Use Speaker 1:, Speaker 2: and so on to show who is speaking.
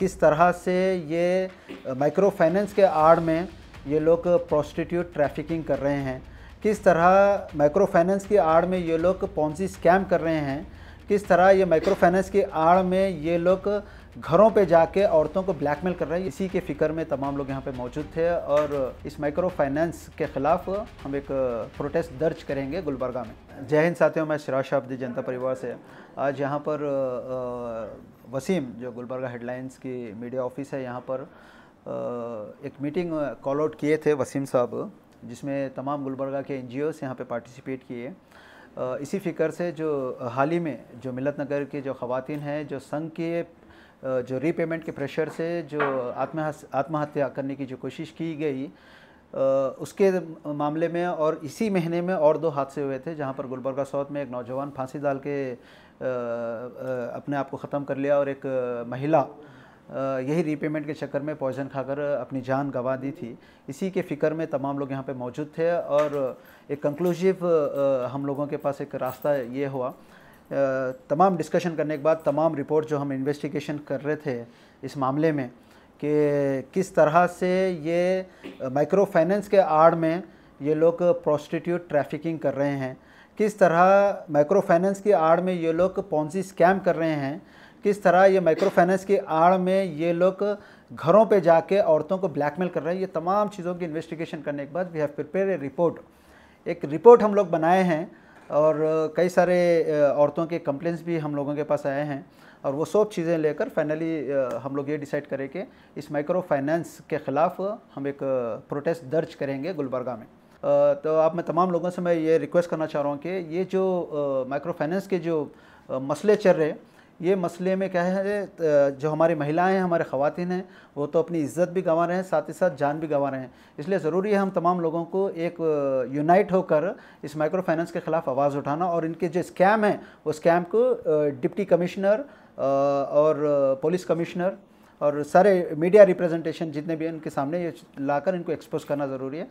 Speaker 1: किस तरह से ये माइक्रो फाइनेंस के आड़ में ये लोग प्रोस्टिट्यूट ट्रैफिकिंग कर रहे हैं किस तरह माइक्रो फाइनेंस की आड़ में ये लोग पौनसी स्कैम कर रहे हैं किस तरह ये माइक्रो फाइनेंस की आड़ में ये लोग घरों पे जाके औरतों को ब्लैकमेल कर रहे है इसी के फिक्र में तमाम लोग यहाँ पे मौजूद थे और इस माइक्रो फाइनेंस के खिलाफ हम एक प्रोटेस्ट दर्ज करेंगे गुलबर्गा में जय हिंद साथियों मैं शराज शाब्दी जनता परिवार से आज यहाँ पर वसीम जो गुलबर्गा हेडलाइंस की मीडिया ऑफिस है यहाँ पर एक मीटिंग कॉल आउट किए थे वसीम साहब जिसमें तमाम गुलबर्गा के एन जी ओस यहाँ पर पार्टिसिपेट किए इसी फिक्र से जो हाल ही में जो मिलत नगर के जो ख़वान हैं जो संघ के जो रीपेमेंट के प्रेशर से जो आत्महत्या करने की जो कोशिश की गई उसके मामले में और इसी महीने में और दो हादसे हुए थे जहां पर गुलबर्गा साउथ में एक नौजवान फांसी डाल के अपने आप को ख़त्म कर लिया और एक महिला यही रीपेमेंट के चक्कर में पॉइजन खाकर अपनी जान गंवा दी थी इसी के फिक्र में तमाम लोग यहाँ पे मौजूद थे और एक कंक्लूसिव हम लोगों के पास एक रास्ता ये हुआ तमाम डिस्कशन करने के बाद तमाम रिपोर्ट जो हम इन्वेस्टिगेशन कर रहे थे इस मामले में कि किस तरह से ये माइक्रो फाइनेंस के आड़ में ये लोग प्रोस्टिट्यूट ट्रैफिकिंग कर रहे हैं किस तरह माइक्रो फाइनेंस की आड़ में ये लोग पौनसी स्कैम कर रहे हैं किस तरह ये माइक्रो फाइनेंस की आड़ में ये लोग घरों पे जाके औरतों को ब्लैकमेल कर रहे हैं ये तमाम चीज़ों की इन्वेस्टिगेशन करने के बाद we have prepare a report एक रिपोर्ट हम लोग बनाए हैं और कई सारे औरतों के कंप्लेंट्स भी हम लोगों के पास आए हैं और वो सब चीज़ें लेकर फाइनली हम लोग ये डिसाइड करें कि इस माइक्रो फाइनेंस के ख़िलाफ़ हम एक प्रोटेस्ट दर्ज करेंगे गुलबर्गा में तो आप मैं तमाम लोगों से मैं ये रिक्वेस्ट करना चाह रहा हूँ कि ये जो माइक्रो फाइनेंस के जो मसले चल रहे ये मसले में क्या है जो हमारी महिलाएं हैं हमारे ख़वान हैं वो तो अपनी इज्जत भी गंवा रहे हैं साथ ही साथ जान भी गंवा रहे हैं इसलिए ज़रूरी है हम तमाम लोगों को एक यूनाइट होकर इस माइक्रो फाइनेंस के ख़िलाफ़ आवाज़ उठाना और इनके जो स्कैम हैं वो स्कैम को डिप्टी कमिश्नर और पुलिस कमिश्नर और सारे मीडिया रिप्रेजेंटेशन जितने भी हैं उनके सामने ये लाकर इनको एक्सपोज करना ज़रूरी है